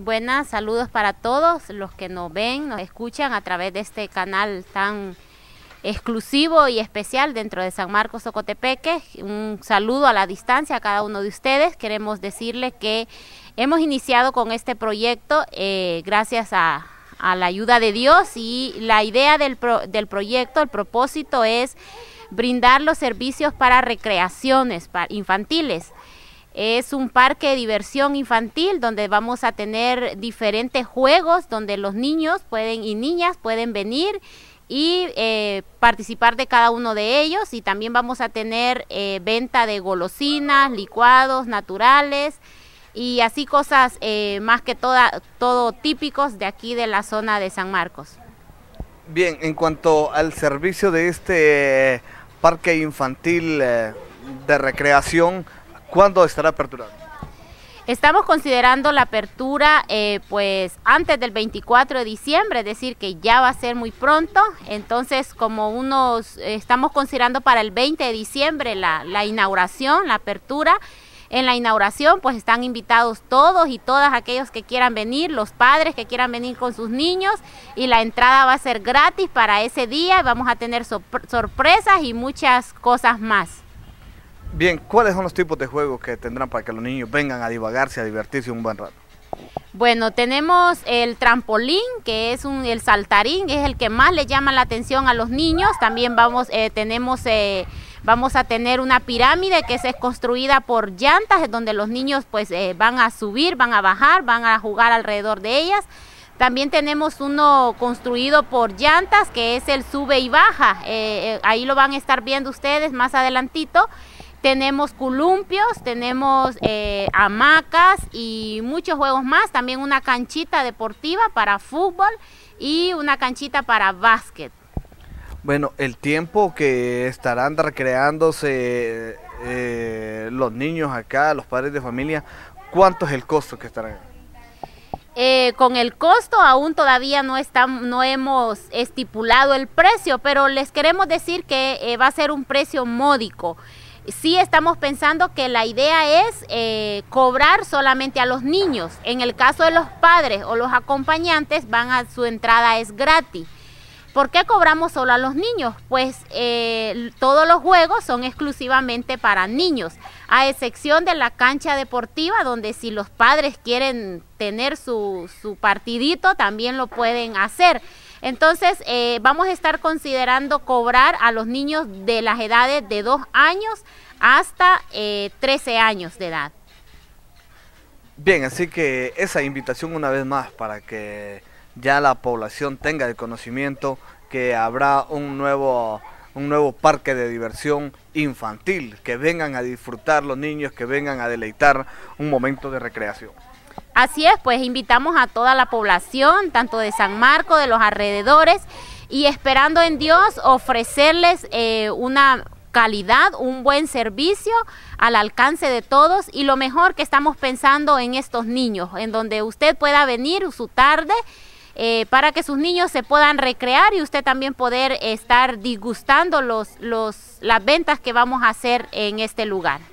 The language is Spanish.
buenas. Saludos para todos los que nos ven, nos escuchan a través de este canal tan exclusivo y especial dentro de San Marcos Ocotepeque. Un saludo a la distancia a cada uno de ustedes. Queremos decirles que hemos iniciado con este proyecto eh, gracias a, la ayuda de Dios y la idea del, del proyecto, el propósito es brindar los servicios para recreaciones infantiles. Es un parque de diversión infantil donde vamos a tener diferentes juegos donde los niños pueden y niñas pueden venir y eh, participar de cada uno de ellos y también vamos a tener eh, venta de golosinas, licuados naturales y así cosas eh, más que toda, todo típicos de aquí de la zona de San Marcos. Bien, en cuanto al servicio de este parque infantil de recreación, ¿Cuándo estará aperturado? Estamos considerando la apertura eh, pues antes del 24 de diciembre, es decir, que ya va a ser muy pronto. Entonces, como unos, estamos considerando para el 20 de diciembre la, la inauguración, la apertura. En la inauguración pues están invitados todos y todas aquellos que quieran venir, los padres que quieran venir con sus niños y la entrada va a ser gratis para ese día. Vamos a tener sorpresas y muchas cosas más. Bien, ¿cuáles son los tipos de juegos que tendrán para que los niños vengan a divagarse, a divertirse un buen rato? Bueno, tenemos el trampolín, que es el saltarín, es el que más le llama la atención a los niños. También vamos, eh, tenemos, eh, vamos a tener una pirámide que es construida por llantas, donde los niños pues eh, van a subir, van a bajar, van a jugar alrededor de ellas. También tenemos uno construido por llantas, que es el sube y baja. ahí lo van a estar viendo ustedes más adelantito. Tenemos columpios, tenemos eh, hamacas y muchos juegos más. También una canchita deportiva para fútbol y una canchita para básquet. Bueno, el tiempo que estarán recreándose eh, los niños acá, los padres de familia, ¿cuánto es el costo que estarán? Eh, con el costo aún todavía no, está, no hemos estipulado el precio, pero les queremos decir que va a ser un precio módico sí estamos pensando que la idea es eh, cobrar solamente a los niños. En el caso de los padres o los acompañantes, van a su entrada es gratis. ¿Por qué cobramos solo a los niños? Pues eh, todos los juegos son exclusivamente para niños, a excepción de la cancha deportiva, donde si los padres quieren tener su, su partidito, también lo pueden hacer. Entonces, eh, vamos a estar considerando cobrar a los niños de las edades de 2 años hasta 13 eh, años de edad. Bien, así que esa invitación una vez más para que ya la población tenga el conocimiento que habrá un nuevo un nuevo parque de diversión infantil, que vengan a disfrutar los niños, que vengan a deleitar un momento de recreación. Así es, pues invitamos a toda la población, tanto de San Marco, de los alrededores, y esperando en Dios ofrecerles eh, una calidad, un buen servicio al alcance de todos y lo mejor que estamos pensando en estos niños, en donde usted pueda venir su tarde eh, para que sus niños se puedan recrear y usted también poder estar disgustando los, los, las ventas que vamos a hacer en este lugar.